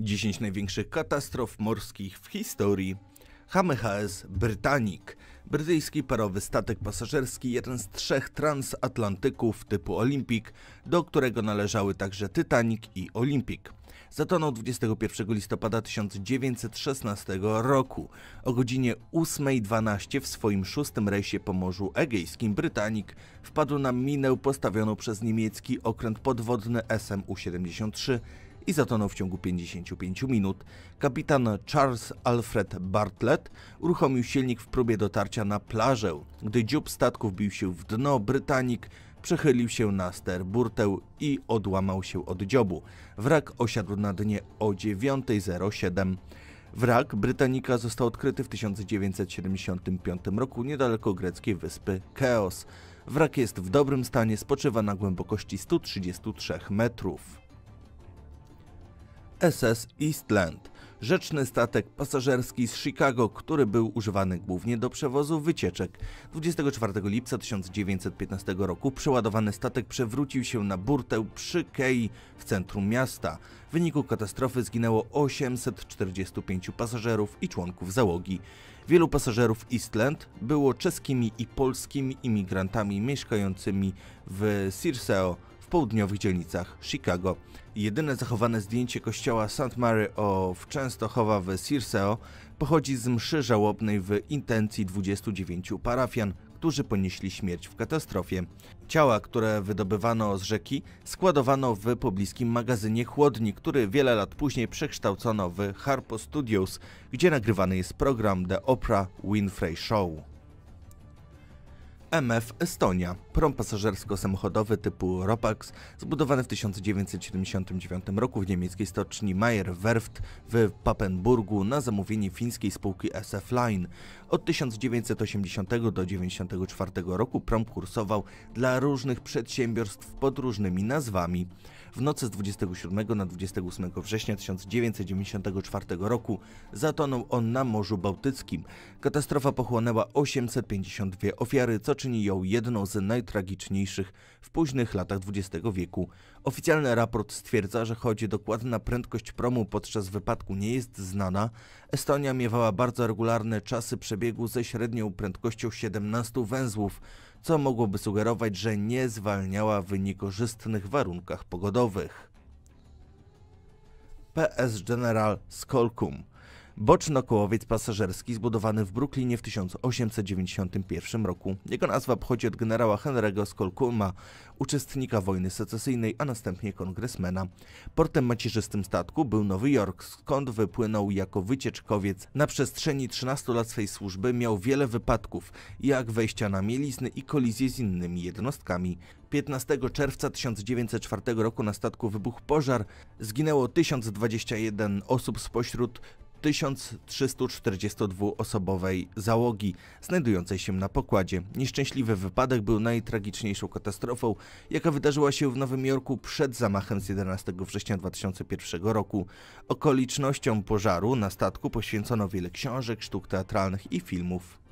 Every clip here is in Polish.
10 największych katastrof morskich w historii. HMHS Britannic, brytyjski parowy statek pasażerski, jeden z trzech transatlantyków typu Olympic, do którego należały także Titanic i Olympic. Zatonął 21 listopada 1916 roku o godzinie 8.12 w swoim szóstym rejsie po Morzu Egejskim Brytanik wpadł na minę postawioną przez niemiecki okręt podwodny SMU-73 i zatonął w ciągu 55 minut. Kapitan Charles Alfred Bartlett uruchomił silnik w próbie dotarcia na plażę. Gdy dziób statku wbił się w dno, Brytanik przechylił się na sterburtę i odłamał się od dziobu. Wrak osiadł na dnie o 9.07. Wrak Brytanika został odkryty w 1975 roku niedaleko greckiej wyspy Keos. Wrak jest w dobrym stanie, spoczywa na głębokości 133 metrów. SS Eastland, rzeczny statek pasażerski z Chicago, który był używany głównie do przewozu wycieczek. 24 lipca 1915 roku przeładowany statek przewrócił się na burtę przy Kei w centrum miasta. W wyniku katastrofy zginęło 845 pasażerów i członków załogi. Wielu pasażerów Eastland było czeskimi i polskimi imigrantami mieszkającymi w Circeo, południowych dzielnicach Chicago. Jedyne zachowane zdjęcie kościoła St. Mary of Częstochowa w Circeo pochodzi z mszy żałobnej w intencji 29 parafian, którzy ponieśli śmierć w katastrofie. Ciała, które wydobywano z rzeki, składowano w pobliskim magazynie chłodni, który wiele lat później przekształcono w Harpo Studios, gdzie nagrywany jest program The Oprah Winfrey Show. MF Estonia, prom pasażersko-samochodowy typu Ropax, zbudowany w 1979 roku w niemieckiej stoczni Meyer Werft w Papenburgu na zamówienie fińskiej spółki SF Line. Od 1980 do 1994 roku prom kursował dla różnych przedsiębiorstw pod różnymi nazwami. W nocy z 27 na 28 września 1994 roku zatonął on na Morzu Bałtyckim. Katastrofa pochłonęła 852 ofiary, co czyni ją jedną z najtragiczniejszych w późnych latach XX wieku. Oficjalny raport stwierdza, że choć dokładna prędkość promu podczas wypadku nie jest znana, Estonia miewała bardzo regularne czasy przebiegu ze średnią prędkością 17 węzłów, co mogłoby sugerować, że nie zwalniała w niekorzystnych warunkach pogodowych. PS General Skolkum boczno-kołowiec pasażerski zbudowany w Brooklynie w 1891 roku. Jego nazwa pochodzi od generała Henry'ego Skolkuma, uczestnika wojny secesyjnej, a następnie kongresmena. Portem macierzystym statku był Nowy Jork, skąd wypłynął jako wycieczkowiec. Na przestrzeni 13 lat swej służby miał wiele wypadków, jak wejścia na mielizny i kolizje z innymi jednostkami. 15 czerwca 1904 roku na statku wybuchł pożar. Zginęło 1021 osób spośród 1342-osobowej załogi znajdującej się na pokładzie. Nieszczęśliwy wypadek był najtragiczniejszą katastrofą, jaka wydarzyła się w Nowym Jorku przed zamachem z 11 września 2001 roku. Okolicznościom pożaru na statku poświęcono wiele książek, sztuk teatralnych i filmów.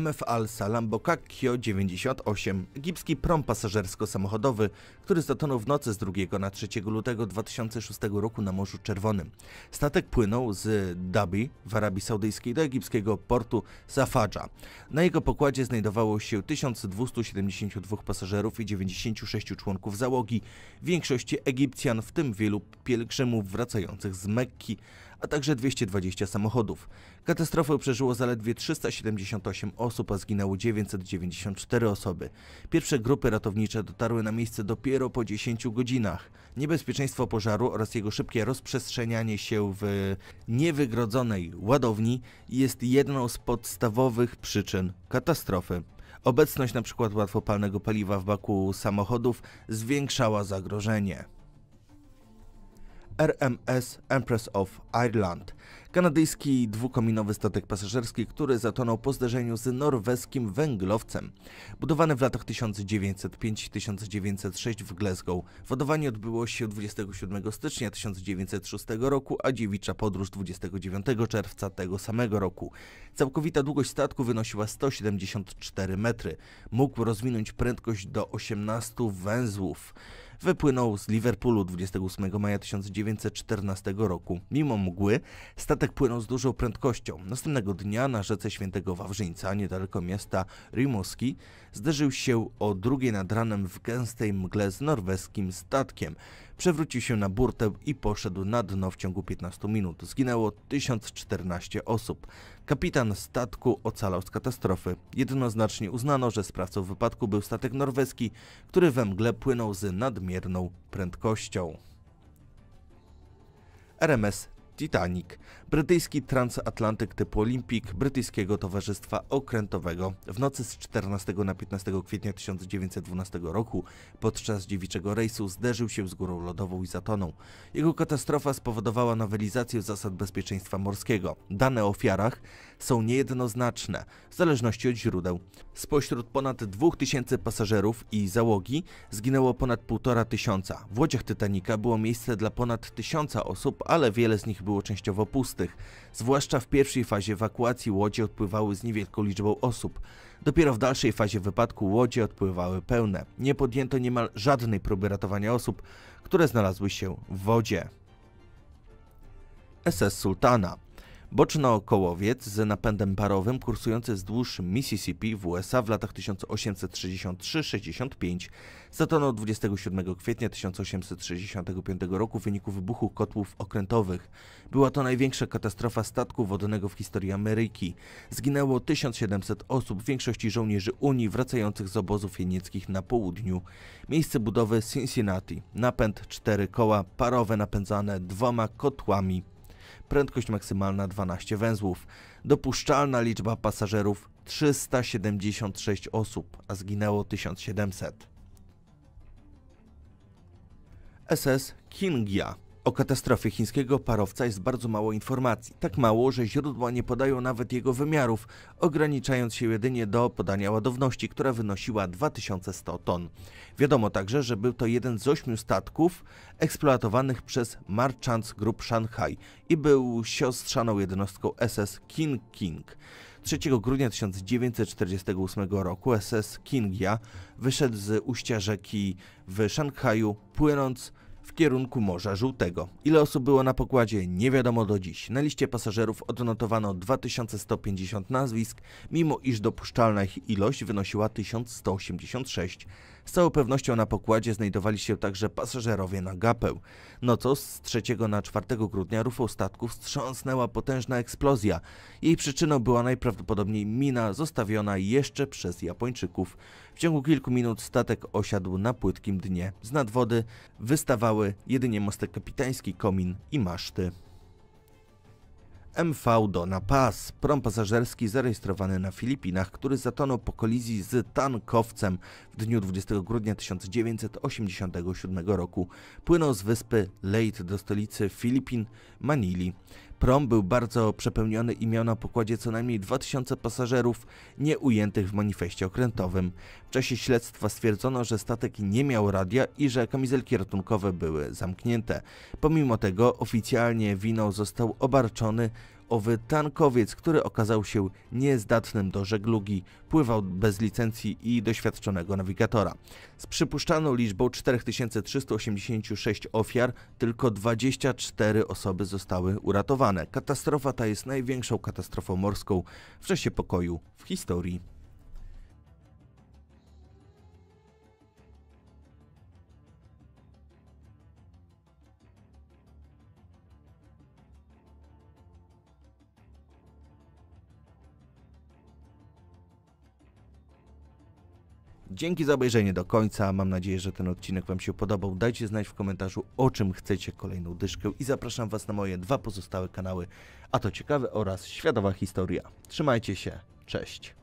MF Alsa Lambo Cacchio 98, egipski prom pasażersko-samochodowy, który zatonął w nocy z 2 na 3 lutego 2006 roku na Morzu Czerwonym. Statek płynął z Dabi w Arabii Saudyjskiej do egipskiego portu Safaja. Na jego pokładzie znajdowało się 1272 pasażerów i 96 członków załogi, w większości Egipcjan, w tym wielu pielgrzymów wracających z Mekki, a także 220 samochodów. Katastrofę przeżyło zaledwie 378 osób, a zginęło 994 osoby. Pierwsze grupy ratownicze dotarły na miejsce dopiero po 10 godzinach. Niebezpieczeństwo pożaru oraz jego szybkie rozprzestrzenianie się w niewygrodzonej ładowni jest jedną z podstawowych przyczyn katastrofy. Obecność np. łatwopalnego paliwa w baku samochodów zwiększała zagrożenie. RMS Empress of Ireland, kanadyjski dwukominowy statek pasażerski, który zatonął po zderzeniu z norweskim węglowcem. Budowany w latach 1905-1906 w Glasgow. Wodowanie odbyło się 27 stycznia 1906 roku, a dziewicza podróż 29 czerwca tego samego roku. Całkowita długość statku wynosiła 174 metry. Mógł rozwinąć prędkość do 18 węzłów wypłynął z Liverpoolu 28 maja 1914 roku. Mimo mgły statek płynął z dużą prędkością. Następnego dnia na rzece Świętego Wawrzyńca, niedaleko miasta Rimouski, zderzył się o drugie nad ranem w gęstej mgle z norweskim statkiem przewrócił się na burtę i poszedł na dno w ciągu 15 minut. Zginęło 1014 osób. Kapitan statku ocalał z katastrofy. Jednoznacznie uznano, że sprawcą wypadku był statek norweski, który we mgle płynął z nadmierną prędkością. RMS Titanic, brytyjski transatlantyk typu Olympic Brytyjskiego Towarzystwa Okrętowego. W nocy z 14 na 15 kwietnia 1912 roku podczas dziewiczego rejsu zderzył się z górą lodową i zatonął. Jego katastrofa spowodowała nowelizację zasad bezpieczeństwa morskiego. Dane o ofiarach są niejednoznaczne w zależności od źródeł. Spośród ponad 2000 pasażerów i załogi zginęło ponad 1,5 tysiąca. W łodziach Titanica było miejsce dla ponad tysiąca osób, ale wiele z nich było częściowo pustych. Zwłaszcza w pierwszej fazie ewakuacji łodzie odpływały z niewielką liczbą osób. Dopiero w dalszej fazie wypadku łodzie odpływały pełne. Nie podjęto niemal żadnej próby ratowania osób, które znalazły się w wodzie. SS Sultana boczno okołowiec z napędem parowym kursujący wzdłuż Mississippi w USA w latach 1863-65 zatonął 27 kwietnia 1865 roku w wyniku wybuchu kotłów okrętowych. Była to największa katastrofa statku wodnego w historii Ameryki. Zginęło 1700 osób, w większości żołnierzy Unii wracających z obozów jenieckich na południu. Miejsce budowy Cincinnati. Napęd 4 koła, parowe napędzane dwoma kotłami prędkość maksymalna 12 węzłów. Dopuszczalna liczba pasażerów 376 osób, a zginęło 1700. SS Kingia o katastrofie chińskiego parowca jest bardzo mało informacji. Tak mało, że źródła nie podają nawet jego wymiarów, ograniczając się jedynie do podania ładowności, która wynosiła 2100 ton. Wiadomo także, że był to jeden z ośmiu statków eksploatowanych przez Marchants Group Shanghai i był siostrzaną jednostką SS King King. 3 grudnia 1948 roku SS Kingia wyszedł z ujścia rzeki w Szanghaju, płynąc w kierunku Morza Żółtego. Ile osób było na pokładzie nie wiadomo do dziś. Na liście pasażerów odnotowano 2150 nazwisk, mimo iż dopuszczalna ich ilość wynosiła 1186. Z całą pewnością na pokładzie znajdowali się także pasażerowie na gapę. Nocą z 3 na 4 grudnia rufą statków wstrząsnęła potężna eksplozja. Jej przyczyną była najprawdopodobniej mina zostawiona jeszcze przez Japończyków. W ciągu kilku minut statek osiadł na płytkim dnie. Z nadwody wystawały jedynie mostek kapitański, komin i maszty. MV Dona Paz, prom pasażerski zarejestrowany na Filipinach, który zatonął po kolizji z tankowcem w dniu 20 grudnia 1987 roku. Płynął z wyspy Leyte do stolicy Filipin, Manili. Prom był bardzo przepełniony i miał na pokładzie co najmniej 2000 pasażerów nie ujętych w manifestie okrętowym. W czasie śledztwa stwierdzono, że statek nie miał radia i że kamizelki ratunkowe były zamknięte. Pomimo tego oficjalnie winą został obarczony owy tankowiec, który okazał się niezdatnym do żeglugi, pływał bez licencji i doświadczonego nawigatora. Z przypuszczalną liczbą 4386 ofiar tylko 24 osoby zostały uratowane. Katastrofa ta jest największą katastrofą morską w czasie pokoju w historii. Dzięki za obejrzenie do końca. Mam nadzieję, że ten odcinek Wam się podobał. Dajcie znać w komentarzu, o czym chcecie kolejną dyszkę i zapraszam Was na moje dwa pozostałe kanały, a to ciekawe oraz światowa historia. Trzymajcie się, cześć!